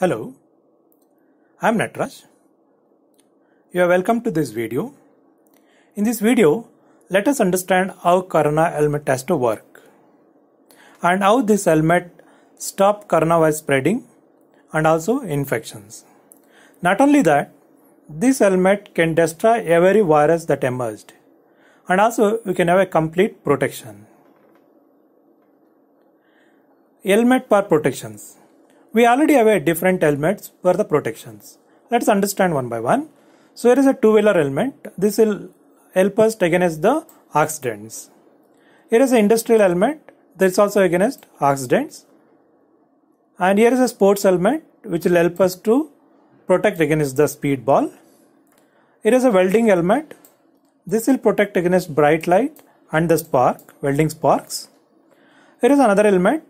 Hello, I am Natraj. You are welcome to this video. In this video, let us understand how corona helmet has to work and how this helmet stop coronavirus spreading and also infections. Not only that, this helmet can destroy every virus that emerged and also we can have a complete protection. Helmet for protections we already have a different helmets for the protections. Let's understand one by one. So here is a two-wheeler helmet. This will help us against the accidents. Here is an industrial helmet. This also against accidents. And here is a sports helmet which will help us to protect against the speed ball. Here is a welding helmet. This will protect against bright light and the spark, welding sparks. Here is another helmet.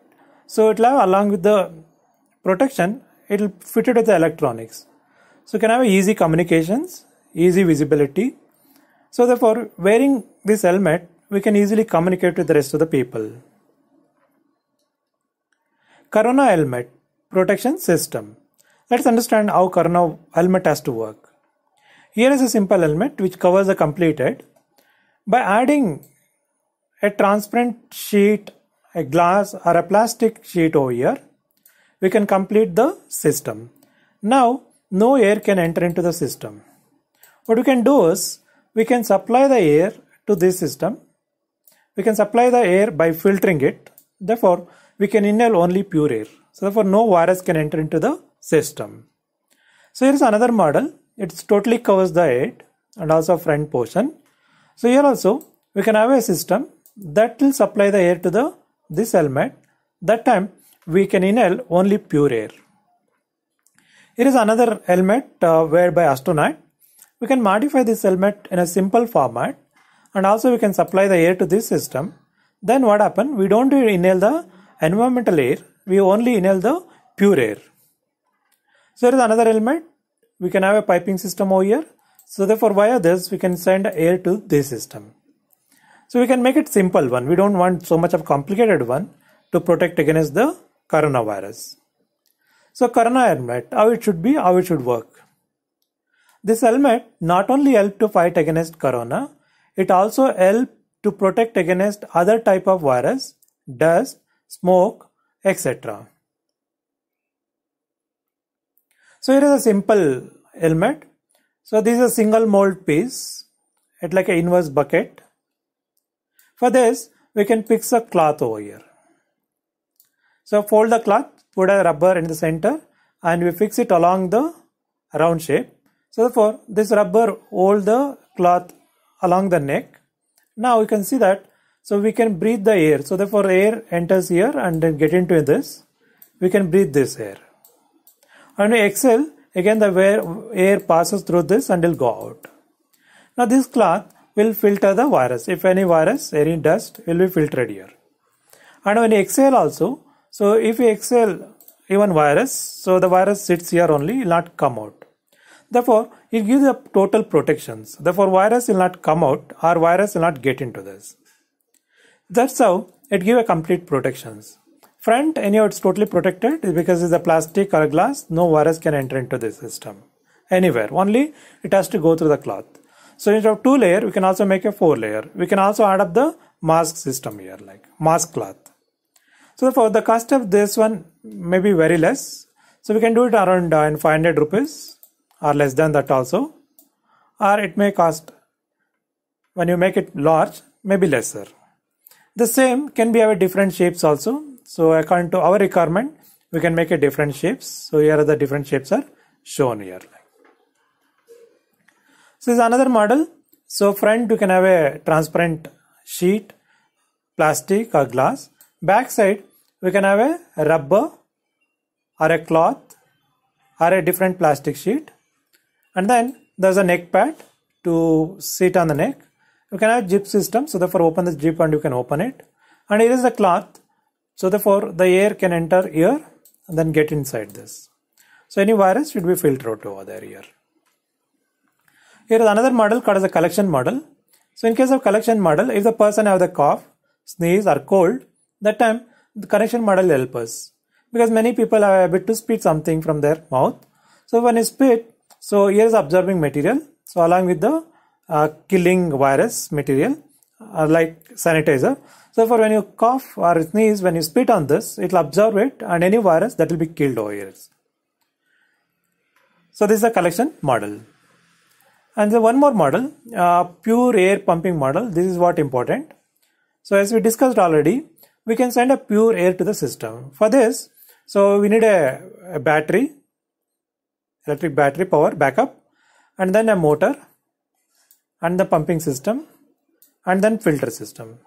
So it will have along with the protection, it will fit it with the electronics. So you can have easy communications, easy visibility. So therefore, wearing this helmet, we can easily communicate with the rest of the people. Corona helmet protection system. Let's understand how Corona helmet has to work. Here is a simple helmet which covers the complete head. By adding a transparent sheet, a glass or a plastic sheet over here, we can complete the system. Now, no air can enter into the system. What we can do is, we can supply the air to this system. We can supply the air by filtering it. Therefore, we can inhale only pure air. So therefore, no virus can enter into the system. So here is another model. It totally covers the head and also front portion. So here also, we can have a system that will supply the air to the this helmet. That time, we can inhale only pure air. Here is another helmet uh, wear by astronaut. We can modify this helmet in a simple format and also we can supply the air to this system. Then what happen? We don't inhale the environmental air. We only inhale the pure air. So here is another helmet. We can have a piping system over here. So therefore via this we can send air to this system. So we can make it simple one. We don't want so much of complicated one to protect against the coronavirus. So Corona helmet, how it should be, how it should work. This helmet not only help to fight against corona, it also help to protect against other type of virus, dust, smoke, etc. So here is a simple helmet. So this is a single mold piece. It's like an inverse bucket. For this, we can fix a cloth over here. So fold the cloth, put a rubber in the center and we fix it along the round shape. So therefore this rubber hold the cloth along the neck. Now you can see that so we can breathe the air. So therefore air enters here and then get into this. We can breathe this air. And we exhale again the air passes through this and will go out. Now this cloth will filter the virus. If any virus, any dust will be filtered here. And when you exhale also, so if we exhale even virus, so the virus sits here only, will not come out. Therefore, it gives a total protections. Therefore, virus will not come out or virus will not get into this. That's how it gives a complete protections. Front, anyhow, it's totally protected because it's a plastic or a glass. No virus can enter into this system anywhere. Only it has to go through the cloth. So instead of two layer, we can also make a four layer. We can also add up the mask system here, like mask cloth. So for the cost of this one may be very less. So we can do it around uh, in 500 rupees or less than that also. Or it may cost, when you make it large, maybe lesser. The same can be our different shapes also. So according to our requirement, we can make a different shapes. So here the different shapes are shown here. So this is another model. So front you can have a transparent sheet, plastic or glass. Backside we can have a rubber or a cloth or a different plastic sheet and then there's a neck pad to sit on the neck you can have zip system so therefore open the zip and you can open it and here is the cloth so therefore the air can enter here and then get inside this so any virus should be filtered out over there here here is another model called as a collection model so in case of collection model if the person have the cough sneeze or cold that time the connection model help us because many people are habit to spit something from their mouth. So when you spit, so here is absorbing material. So along with the uh, killing virus material, uh, like sanitizer. So for when you cough or sneeze, when you spit on this, it will absorb it and any virus that will be killed over here. So this is a collection model. And the one more model, uh, pure air pumping model. This is what important. So as we discussed already, we can send a pure air to the system. For this, so we need a, a battery, electric battery power backup, and then a motor, and the pumping system, and then filter system.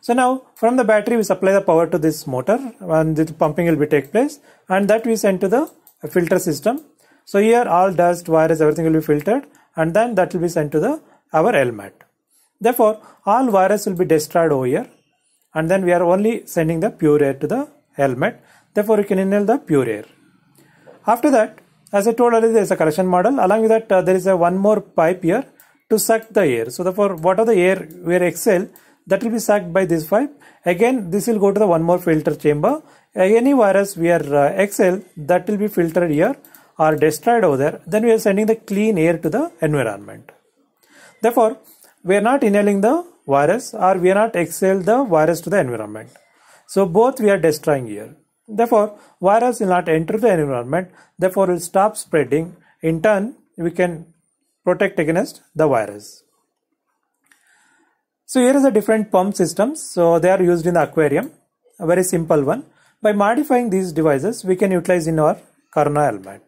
So now from the battery we supply the power to this motor and the pumping will be take place and that we send to the filter system. So here all dust, virus, everything will be filtered and then that will be sent to the our LMAT. Therefore all virus will be destroyed over here and then we are only sending the pure air to the helmet therefore you can inhale the pure air after that as i told earlier there is a collection model along with that uh, there is a one more pipe here to suck the air so therefore whatever the air we exhale that will be sucked by this pipe again this will go to the one more filter chamber any virus we are uh, exhale that will be filtered here or destroyed over there then we are sending the clean air to the environment therefore we are not inhaling the virus or we are not exhale the virus to the environment. So both we are destroying here. Therefore, virus will not enter the environment, therefore will stop spreading. In turn, we can protect against the virus. So here is a different pump systems. So they are used in the aquarium, a very simple one. By modifying these devices, we can utilize in our corona element.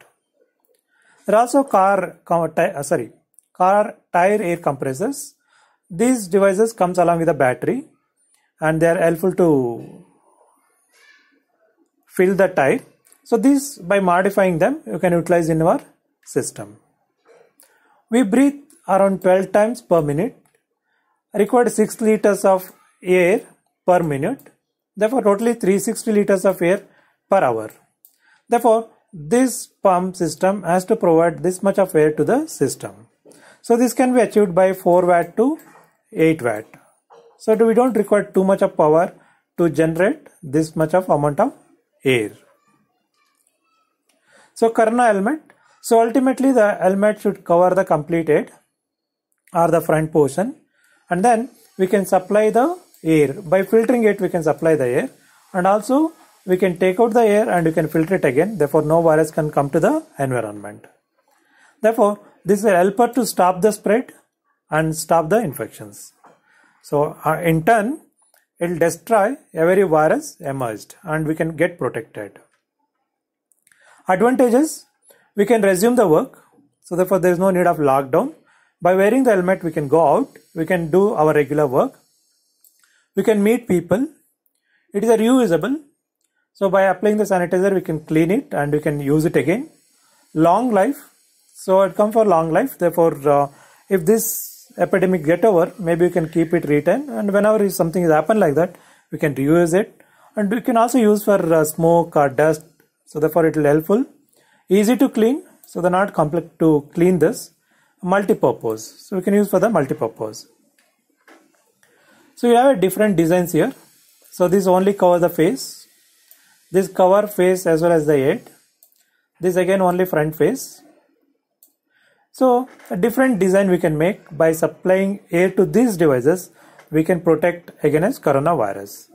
There are also car, uh, sorry, car tire air compressors these devices comes along with a battery and they are helpful to fill the tire. So these by modifying them you can utilize in our system. We breathe around 12 times per minute, required 6 liters of air per minute, therefore totally 360 liters of air per hour. Therefore, this pump system has to provide this much of air to the system. So this can be achieved by 4 watt to 8 watt. So we don't require too much of power to generate this much of amount of air. So Karna element. So ultimately the helmet should cover the complete head or the front portion and then we can supply the air. By filtering it we can supply the air and also we can take out the air and we can filter it again. Therefore no virus can come to the environment. Therefore this will help us to stop the spread and stop the infections. So, uh, in turn, it will destroy every virus emerged and we can get protected. Advantages we can resume the work, so therefore, there is no need of lockdown. By wearing the helmet, we can go out, we can do our regular work, we can meet people. It is a reusable, so by applying the sanitizer, we can clean it and we can use it again. Long life, so it comes for long life, therefore, uh, if this epidemic get over, maybe you can keep it written. And whenever something has happened like that, we can reuse it. And we can also use for uh, smoke or dust. So therefore, it will helpful. Easy to clean. So they're not complex to clean this. Multi-purpose. So we can use for the multi-purpose. So you have a different designs here. So this only covers the face. This cover face as well as the head. This again only front face so a different design we can make by supplying air to these devices, we can protect against coronavirus.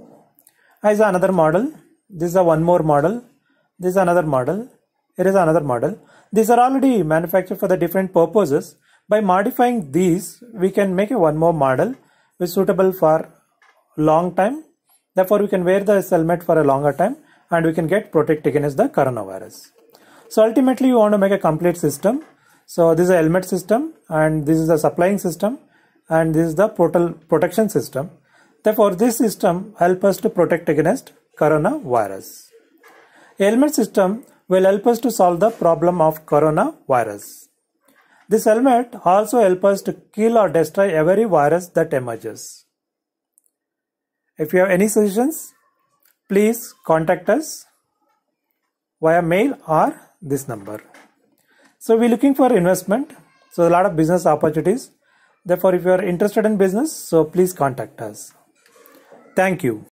As another model, this is one more model, this is another model, here is another model. These are already manufactured for the different purposes. By modifying these, we can make a one more model which is suitable for long time. Therefore, we can wear the helmet for a longer time and we can get protected against the coronavirus. So ultimately, you want to make a complete system so this is a helmet system and this is the supplying system and this is the portal protection system. Therefore, this system help us to protect against coronavirus. helmet system will help us to solve the problem of coronavirus. This helmet also help us to kill or destroy every virus that emerges. If you have any suggestions, please contact us via mail or this number. So we're looking for investment. So a lot of business opportunities. Therefore, if you are interested in business, so please contact us. Thank you.